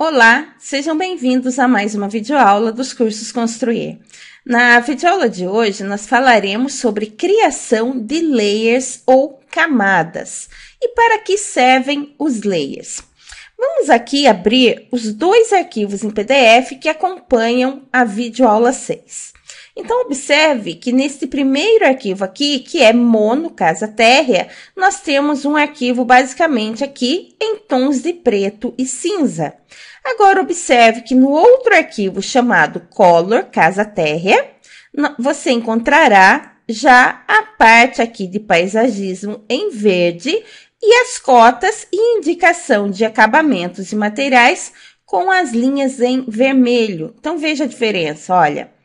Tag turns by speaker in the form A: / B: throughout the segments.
A: Olá, sejam bem-vindos a mais uma videoaula dos cursos Construir. Na videoaula de hoje, nós falaremos sobre criação de layers ou camadas e para que servem os layers. Vamos aqui abrir os dois arquivos em PDF que acompanham a videoaula 6. Então, observe que neste primeiro arquivo aqui, que é mono, casa térrea, nós temos um arquivo basicamente aqui em tons de preto e cinza. Agora, observe que no outro arquivo chamado color, casa térrea, você encontrará já a parte aqui de paisagismo em verde e as cotas e indicação de acabamentos e materiais com as linhas em vermelho. Então, veja a diferença, olha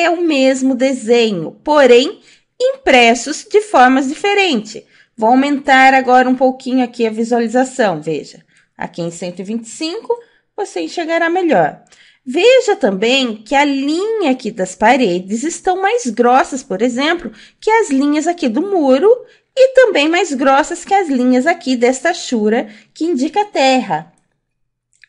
A: é o mesmo desenho, porém impressos de formas diferentes. Vou aumentar agora um pouquinho aqui a visualização, veja. Aqui em 125, você enxergará melhor. Veja também que a linha aqui das paredes estão mais grossas, por exemplo, que as linhas aqui do muro e também mais grossas que as linhas aqui desta chura que indica terra.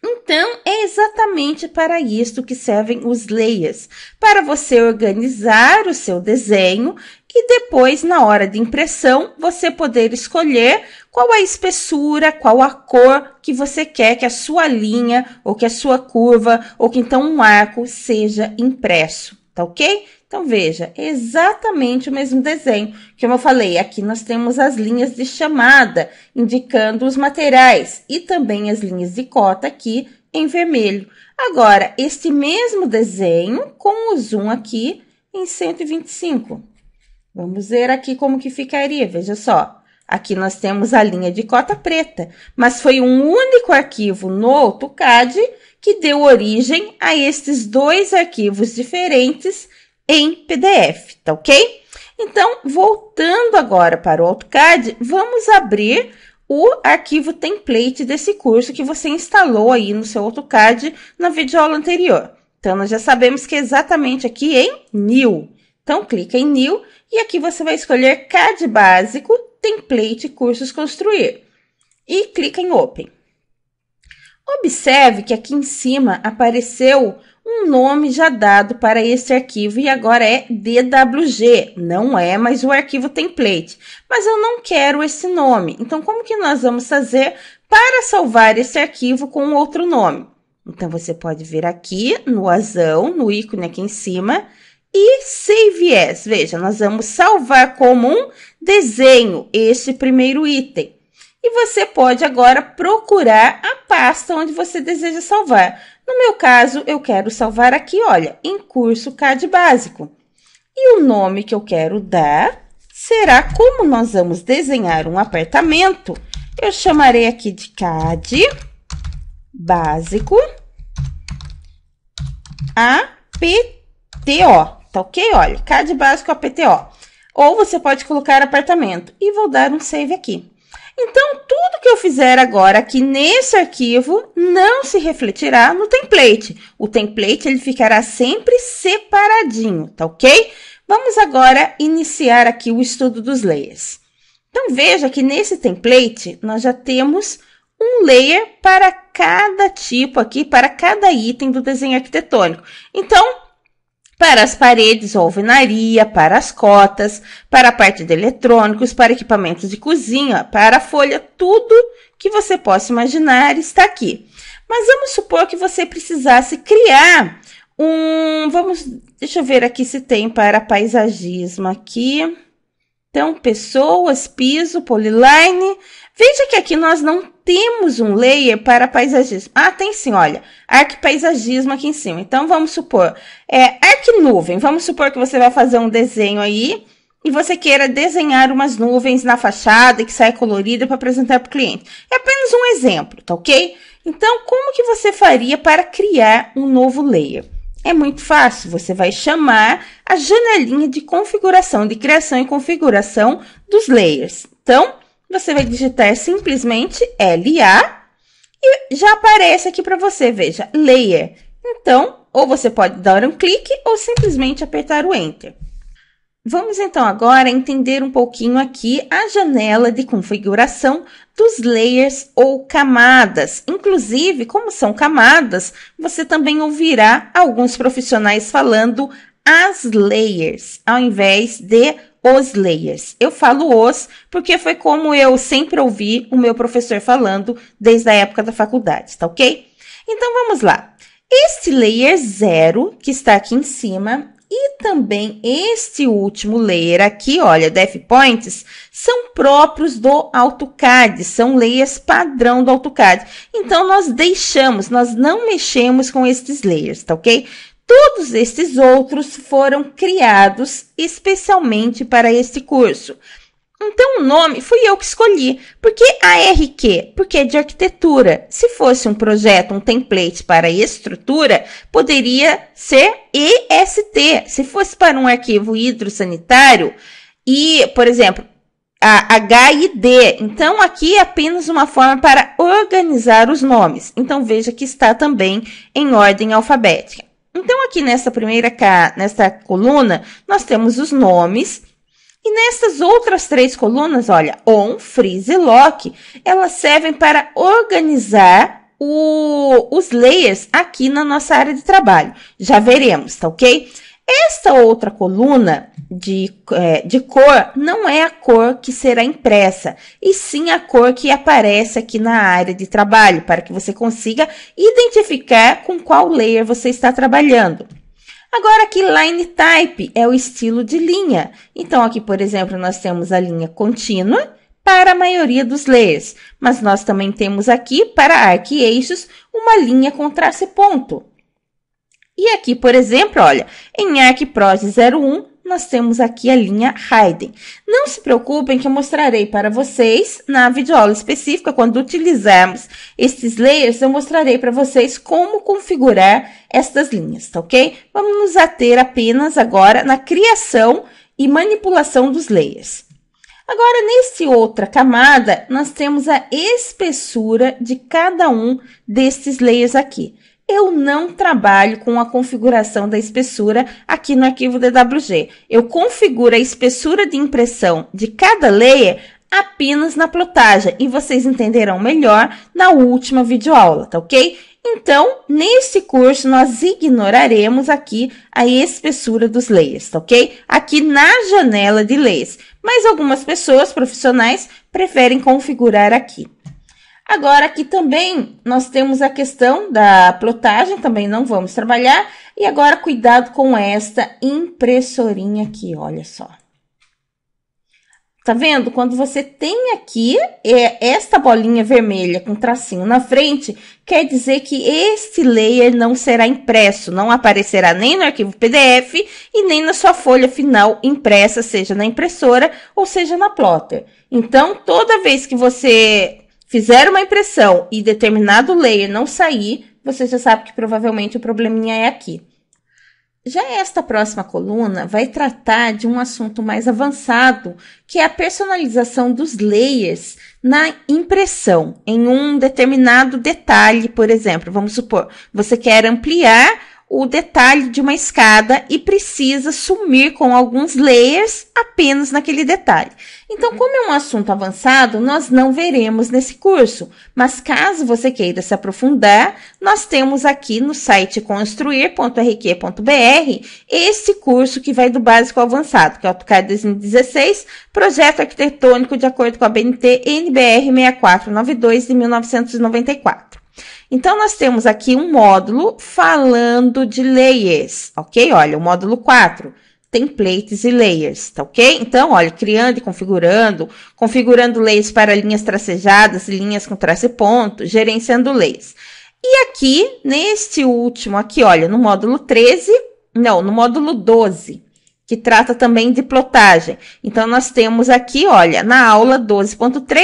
A: Então, é exatamente para isto que servem os layers, para você organizar o seu desenho e depois, na hora de impressão, você poder escolher qual a espessura, qual a cor que você quer que a sua linha, ou que a sua curva, ou que então um arco seja impresso tá ok? Então veja, é exatamente o mesmo desenho que eu falei. Aqui nós temos as linhas de chamada indicando os materiais e também as linhas de cota aqui em vermelho. Agora, este mesmo desenho com o zoom aqui em 125. Vamos ver aqui como que ficaria, veja só. Aqui nós temos a linha de cota preta, mas foi um único arquivo no AutoCAD que deu origem a estes dois arquivos diferentes em PDF, tá ok? Então, voltando agora para o AutoCAD, vamos abrir o arquivo template desse curso que você instalou aí no seu AutoCAD na videoaula anterior. Então, nós já sabemos que é exatamente aqui em New. Então, clica em New e aqui você vai escolher CAD básico, template, cursos construir. E clica em Open. Observe que aqui em cima apareceu um nome já dado para esse arquivo e agora é DWG, não é mais o arquivo template, mas eu não quero esse nome. Então, como que nós vamos fazer para salvar esse arquivo com outro nome? Então, você pode vir aqui no azão, no ícone aqui em cima, e Save As. Veja, nós vamos salvar como um desenho este primeiro item. E você pode agora procurar a pasta onde você deseja salvar. No meu caso, eu quero salvar aqui, olha, em curso CAD básico. E o nome que eu quero dar será como nós vamos desenhar um apartamento. Eu chamarei aqui de CAD básico APTO, tá ok? Olha, CAD básico APTO. Ou você pode colocar apartamento. E vou dar um save aqui. Então, tudo que eu fizer agora aqui nesse arquivo não se refletirá no template. O template ele ficará sempre separadinho, tá ok? Vamos agora iniciar aqui o estudo dos layers. Então, veja que nesse template nós já temos um layer para cada tipo aqui, para cada item do desenho arquitetônico. Então, para as paredes ou alvenaria, para as cotas, para a parte de eletrônicos, para equipamentos de cozinha, para a folha, tudo que você possa imaginar está aqui. Mas vamos supor que você precisasse criar um, vamos, deixa eu ver aqui se tem para paisagismo aqui. Então, pessoas, piso, polyline. Veja que aqui nós não temos um layer para paisagismo. Ah, tem sim, olha, arquipaisagismo aqui em cima. Então, vamos supor, é, arquinuvem. Vamos supor que você vai fazer um desenho aí e você queira desenhar umas nuvens na fachada que sai colorida para apresentar para o cliente. É apenas um exemplo, tá ok? Então, como que você faria para criar um novo layer? É muito fácil, você vai chamar a janelinha de configuração, de criação e configuração dos layers. Então, você vai digitar simplesmente LA e já aparece aqui para você, veja, layer. Então, ou você pode dar um clique ou simplesmente apertar o Enter. Vamos então agora entender um pouquinho aqui a janela de configuração dos layers ou camadas. Inclusive, como são camadas, você também ouvirá alguns profissionais falando as layers ao invés de os layers. Eu falo os porque foi como eu sempre ouvi o meu professor falando desde a época da faculdade, tá ok? Então vamos lá. Este layer zero que está aqui em cima, e também este último layer aqui, olha, Def Points, são próprios do AutoCAD, são layers padrão do AutoCAD. Então, nós deixamos, nós não mexemos com estes layers, tá ok? Todos estes outros foram criados especialmente para este curso. Não tem um nome, fui eu que escolhi. Por que ARQ? Porque é de arquitetura. Se fosse um projeto, um template para estrutura, poderia ser EST. Se fosse para um arquivo hidrossanitário, e, por exemplo, a HID. Então, aqui é apenas uma forma para organizar os nomes. Então, veja que está também em ordem alfabética. Então, aqui nessa primeira nessa coluna, nós temos os nomes e nessas outras três colunas, olha, on, freeze e lock, elas servem para organizar o, os layers aqui na nossa área de trabalho. Já veremos, tá ok? Esta outra coluna de, é, de cor não é a cor que será impressa, e sim a cor que aparece aqui na área de trabalho, para que você consiga identificar com qual layer você está trabalhando. Agora aqui line type é o estilo de linha. Então aqui, por exemplo, nós temos a linha contínua para a maioria dos layers, mas nós também temos aqui para arc e eixos uma linha com traço e ponto. E aqui, por exemplo, olha, em ArcProse 01 nós temos aqui a linha Haydn. Não se preocupem que eu mostrarei para vocês na videoaula específica, quando utilizarmos estes layers, eu mostrarei para vocês como configurar estas linhas, tá ok? Vamos nos ater apenas agora na criação e manipulação dos layers. Agora, neste outra camada, nós temos a espessura de cada um destes layers aqui eu não trabalho com a configuração da espessura aqui no arquivo DWG. Eu configuro a espessura de impressão de cada layer apenas na plotagem e vocês entenderão melhor na última videoaula, tá ok? Então, neste curso, nós ignoraremos aqui a espessura dos layers, tá ok? Aqui na janela de layers. Mas algumas pessoas profissionais preferem configurar aqui. Agora, aqui também nós temos a questão da plotagem, também não vamos trabalhar. E agora, cuidado com esta impressorinha aqui, olha só. Tá vendo? Quando você tem aqui é esta bolinha vermelha com tracinho na frente, quer dizer que este layer não será impresso, não aparecerá nem no arquivo PDF e nem na sua folha final impressa, seja na impressora ou seja na plotter. Então, toda vez que você fizer uma impressão e determinado layer não sair, você já sabe que provavelmente o probleminha é aqui. Já esta próxima coluna vai tratar de um assunto mais avançado, que é a personalização dos layers na impressão, em um determinado detalhe, por exemplo. Vamos supor, você quer ampliar o detalhe de uma escada e precisa sumir com alguns layers apenas naquele detalhe. Então, como é um assunto avançado, nós não veremos nesse curso, mas caso você queira se aprofundar, nós temos aqui no site construir.rq.br esse curso que vai do básico ao avançado, que é o AutoCAD 2016, projeto arquitetônico de acordo com a BNT NBR 6492 de 1994. Então, nós temos aqui um módulo falando de layers, ok? Olha, o módulo 4, templates e layers, tá ok? Então, olha, criando e configurando, configurando layers para linhas tracejadas, linhas com traço e ponto, gerenciando layers. E aqui, neste último aqui, olha, no módulo 13, não, no módulo 12, que trata também de plotagem. Então, nós temos aqui, olha, na aula 12.3,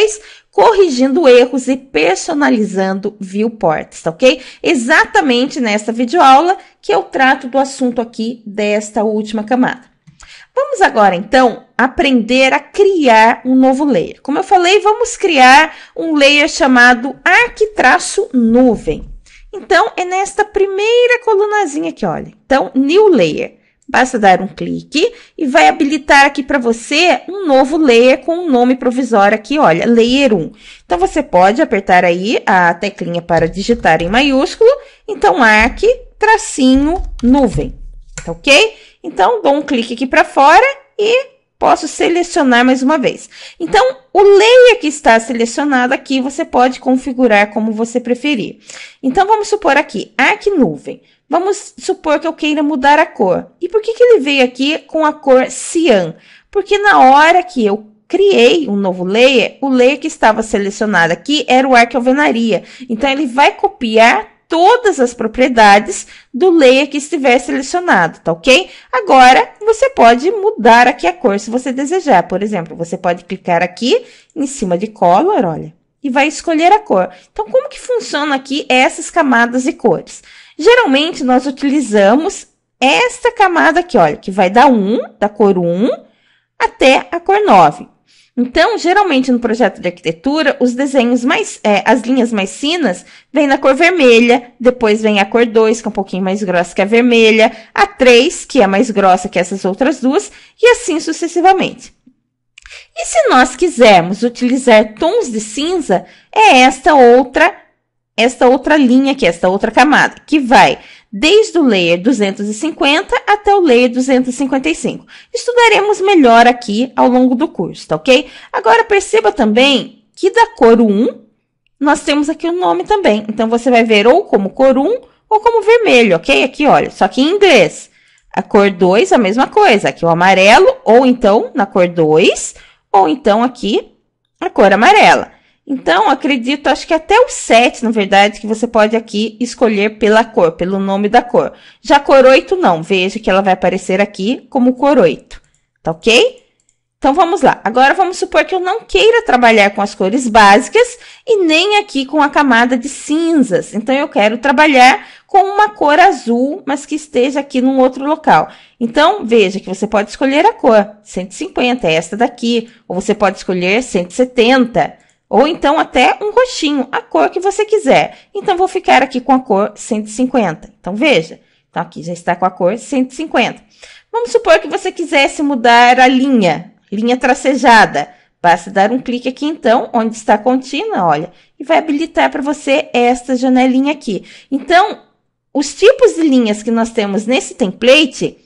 A: corrigindo erros e personalizando viewports, tá ok? Exatamente nesta videoaula que eu trato do assunto aqui desta última camada. Vamos agora, então, aprender a criar um novo layer. Como eu falei, vamos criar um layer chamado arquitraço nuvem. Então, é nesta primeira colunazinha aqui, olha. Então, new layer. Basta dar um clique e vai habilitar aqui para você um novo layer com um nome provisório aqui, olha, layer 1. Então, você pode apertar aí a teclinha para digitar em maiúsculo. Então, arc, tracinho, nuvem, tá ok? Então, dou um clique aqui para fora e posso selecionar mais uma vez. Então, o layer que está selecionado aqui, você pode configurar como você preferir. Então, vamos supor aqui, Arc Nuvem. Vamos supor que eu queira mudar a cor. E por que, que ele veio aqui com a cor cian? Porque na hora que eu criei um novo layer, o layer que estava selecionado aqui era o Arc Alvenaria. Então, ele vai copiar todas as propriedades do layer que estiver selecionado, tá ok? Agora, você pode mudar aqui a cor se você desejar. Por exemplo, você pode clicar aqui em cima de Color, olha, e vai escolher a cor. Então, como que funciona aqui essas camadas de cores? Geralmente, nós utilizamos esta camada aqui, olha, que vai da 1, da cor 1, até a cor 9. Então, geralmente no projeto de arquitetura, os desenhos mais, é, as linhas mais finas vêm na cor vermelha, depois vem a cor 2, que é um pouquinho mais grossa que a vermelha, a 3, que é mais grossa que essas outras duas, e assim sucessivamente. E se nós quisermos utilizar tons de cinza, é esta outra esta outra linha aqui, é esta outra camada, que vai desde o layer 250 até o layer 255. Estudaremos melhor aqui ao longo do curso, tá ok? Agora perceba também que da cor 1 nós temos aqui o nome também. Então você vai ver ou como cor 1 ou como vermelho, ok? Aqui, olha, só que em inglês. A cor 2, a mesma coisa. Aqui o amarelo, ou então na cor 2, ou então aqui a cor amarela. Então, acredito, acho que até o 7, na verdade, que você pode aqui escolher pela cor, pelo nome da cor. Já cor 8, não. Veja que ela vai aparecer aqui como cor 8. Tá ok? Então, vamos lá. Agora, vamos supor que eu não queira trabalhar com as cores básicas e nem aqui com a camada de cinzas. Então, eu quero trabalhar com uma cor azul, mas que esteja aqui num outro local. Então, veja que você pode escolher a cor. 150 é esta daqui. Ou você pode escolher 170. Ou então até um roxinho, a cor que você quiser. Então, vou ficar aqui com a cor 150. Então, veja. Então, aqui já está com a cor 150. Vamos supor que você quisesse mudar a linha, linha tracejada. Basta dar um clique aqui então, onde está a contínua, olha, e vai habilitar para você esta janelinha aqui. Então, os tipos de linhas que nós temos nesse template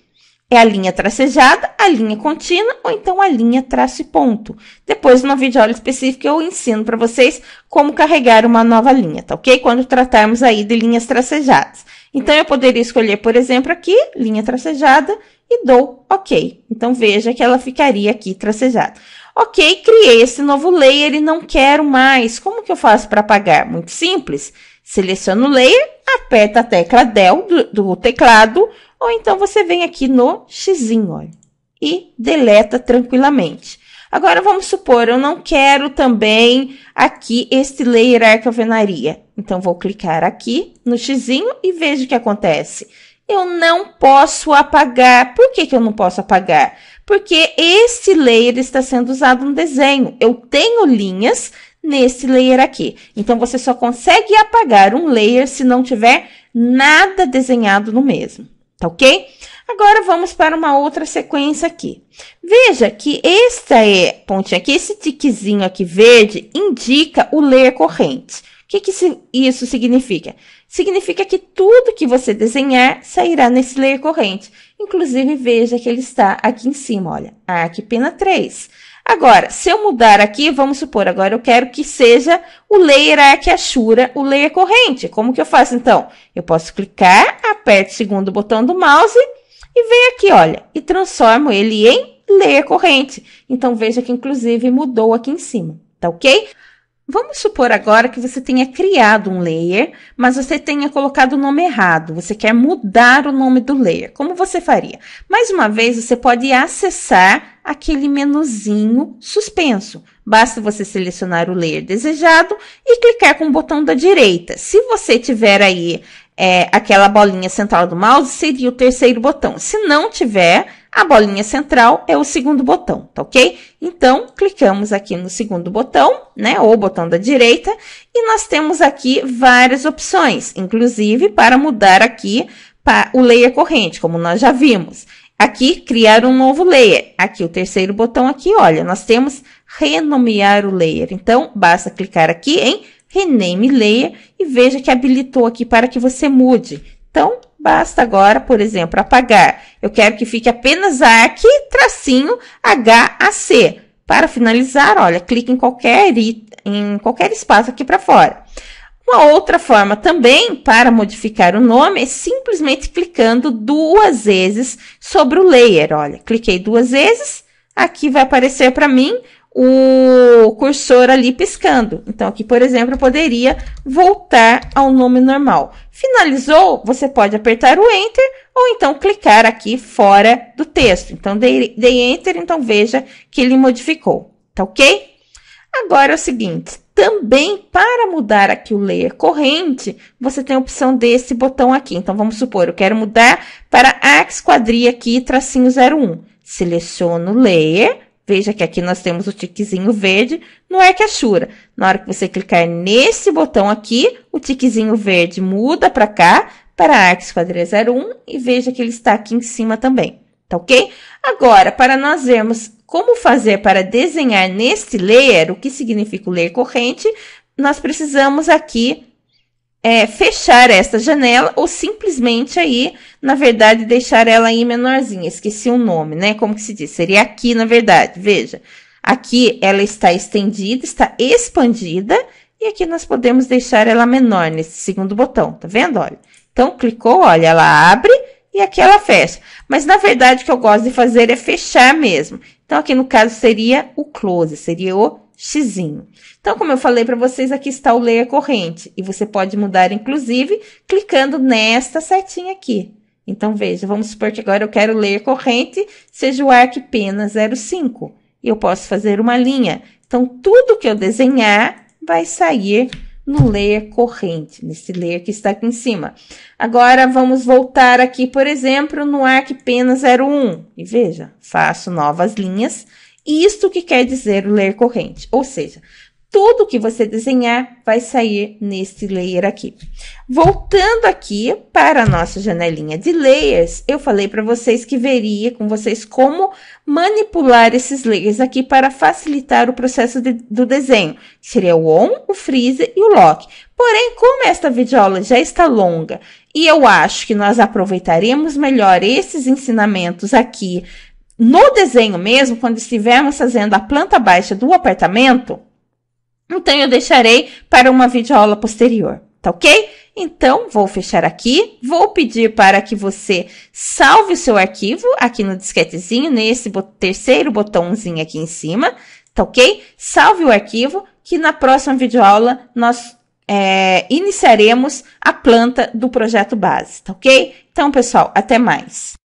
A: é a linha tracejada, a linha é contínua ou então a linha traço e ponto. Depois, numa videoaula específica, eu ensino para vocês como carregar uma nova linha, tá ok? Quando tratarmos aí de linhas tracejadas. Então, eu poderia escolher, por exemplo, aqui, linha tracejada e dou ok. Então, veja que ela ficaria aqui tracejada. Ok, criei esse novo layer e não quero mais. Como que eu faço para apagar? Muito simples. Seleciono o layer, aperto a tecla del do, do teclado, ou então você vem aqui no xizinho, olha, e deleta tranquilamente. Agora vamos supor, eu não quero também aqui este layer arcavenaria. Então vou clicar aqui no xizinho e veja o que acontece. Eu não posso apagar. Por que, que eu não posso apagar? Porque este layer está sendo usado no desenho. Eu tenho linhas nesse layer aqui. Então você só consegue apagar um layer se não tiver nada desenhado no mesmo tá ok? Agora vamos para uma outra sequência aqui. Veja que esta é pontinha aqui, esse tiquezinho aqui verde indica o ler corrente. O que, que isso significa? Significa que tudo que você desenhar sairá nesse layer corrente. Inclusive, veja que ele está aqui em cima, olha, arquipena ah, 3. Agora, se eu mudar aqui, vamos supor, agora eu quero que seja o layer achura o layer corrente. Como que eu faço então? Eu posso clicar, aperto o segundo botão do mouse e venho aqui, olha, e transformo ele em layer corrente. Então, veja que inclusive mudou aqui em cima, tá ok? Vamos supor agora que você tenha criado um layer, mas você tenha colocado o nome errado. Você quer mudar o nome do layer. Como você faria? Mais uma vez, você pode acessar aquele menuzinho suspenso. Basta você selecionar o layer desejado e clicar com o botão da direita. Se você tiver aí é, aquela bolinha central do mouse, seria o terceiro botão. Se não tiver, a bolinha central é o segundo botão, tá ok? Então, clicamos aqui no segundo botão, né, ou botão da direita, e nós temos aqui várias opções, inclusive para mudar aqui o layer corrente, como nós já vimos. Aqui, criar um novo layer. Aqui, o terceiro botão aqui, olha, nós temos renomear o layer. Então, basta clicar aqui em Rename Layer e veja que habilitou aqui para que você mude. Então, basta agora, por exemplo, apagar. Eu quero que fique apenas aqui tracinho HAC. Para finalizar, olha, clique em qualquer, em qualquer espaço aqui para fora. Uma outra forma também para modificar o nome é simplesmente clicando duas vezes sobre o layer. Olha, cliquei duas vezes, aqui vai aparecer para mim o cursor ali piscando. Então, aqui, por exemplo, eu poderia voltar ao nome normal. Finalizou, você pode apertar o Enter ou então clicar aqui fora do texto. Então, dei, dei Enter, então veja que ele modificou. Tá ok? Agora é o seguinte, também para mudar aqui o layer corrente, você tem a opção desse botão aqui. Então, vamos supor, eu quero mudar para a esquadria aqui, tracinho 01. Seleciono o layer, Veja que aqui nós temos o tiquezinho verde no Arquachura. É Na hora que você clicar nesse botão aqui, o tiquezinho verde muda para cá, para a Arx 01, e veja que ele está aqui em cima também, tá ok? Agora, para nós vermos como fazer para desenhar neste layer, o que significa o layer corrente, nós precisamos aqui é, fechar esta janela ou simplesmente aí, na verdade, deixar ela aí menorzinha. Esqueci o nome, né? Como que se diz? Seria aqui, na verdade. Veja, aqui ela está estendida, está expandida e aqui nós podemos deixar ela menor nesse segundo botão, tá vendo? Olha, então clicou, olha, ela abre e aqui ela fecha. Mas na verdade o que eu gosto de fazer é fechar mesmo. Então aqui no caso seria o close, seria o xizinho. Então, como eu falei para vocês, aqui está o layer corrente e você pode mudar, inclusive, clicando nesta setinha aqui. Então, veja, vamos supor que agora eu quero ler corrente, seja o arc pena 05. E eu posso fazer uma linha. Então, tudo que eu desenhar vai sair no ler corrente, nesse ler que está aqui em cima. Agora, vamos voltar aqui, por exemplo, no arc pena 01. E veja, faço novas linhas isto que quer dizer o layer corrente, ou seja, tudo que você desenhar vai sair neste layer aqui. Voltando aqui para a nossa janelinha de layers, eu falei para vocês que veria com vocês como manipular esses layers aqui para facilitar o processo de, do desenho, seria o on, o freeze e o lock. Porém, como esta videoaula já está longa e eu acho que nós aproveitaremos melhor esses ensinamentos aqui no desenho mesmo, quando estivermos fazendo a planta baixa do apartamento, então eu deixarei para uma videoaula posterior, tá ok? Então, vou fechar aqui, vou pedir para que você salve o seu arquivo aqui no disquetezinho, nesse terceiro botãozinho aqui em cima, tá ok? Salve o arquivo, que na próxima videoaula nós é, iniciaremos a planta do projeto base, tá ok? Então, pessoal, até mais!